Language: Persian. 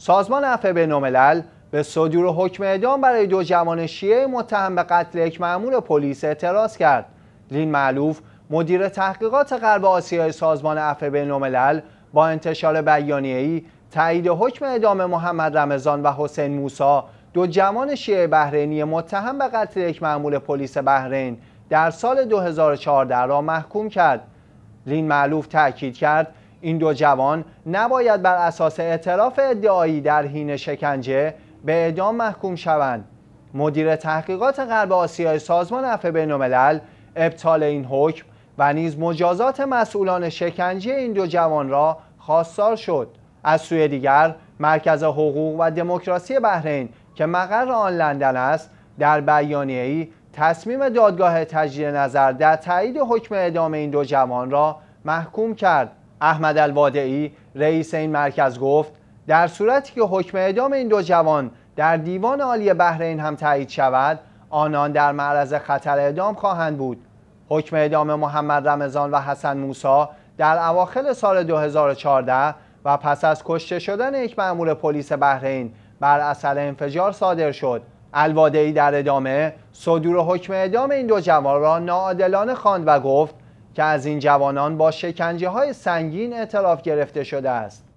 سازمان عفو بینالملل به صدور حکم اعدام برای دو جوان شیعه متهم به قتل یک مأمور پلیس اعتراض کرد لین معلوف مدیر تحقیقات غرب آسیای سازمان عفو بینالملل با انتشار بیانیه‌ای تایید حکم اعدام محمد رمضان و حسین موسا دو جوان شیعه بحرینی متهم به قتل یک مأمور پلیس بحرین در سال 2014 را محکوم کرد لین معلوف تاکید کرد این دو جوان نباید بر اساس اعتراف ادعایی در حین شکنجه به اعدام محکوم شوند مدیر تحقیقات غرب آسیای سازمان عفو بینالملل ابطال این حکم و نیز مجازات مسئولان شکنجه این دو جوان را خواستار شد از سوی دیگر مرکز حقوق و دموکراسی بحرین که مقر آن لندن است در ای تصمیم دادگاه تجدید نظر در تایید حکم اعدام این دو جوان را محکوم کرد احمد الوادعی رئیس این مرکز گفت در صورتی که حکم اعدام این دو جوان در دیوان عالی بحرین هم تایید شود آنان در معرض خطر اعدام خواهند بود حکم اعدام محمد رمضان و حسن موسا در اواخل سال 2014 و پس از کشته شدن یک مأمور پلیس بحرین بر اثر انفجار صادر شد الوادعی در ادامه صدور حکم اعدام این دو جوان را ناعادلانه خواند و گفت که از این جوانان با شکنجه های سنگین اعتراف گرفته شده است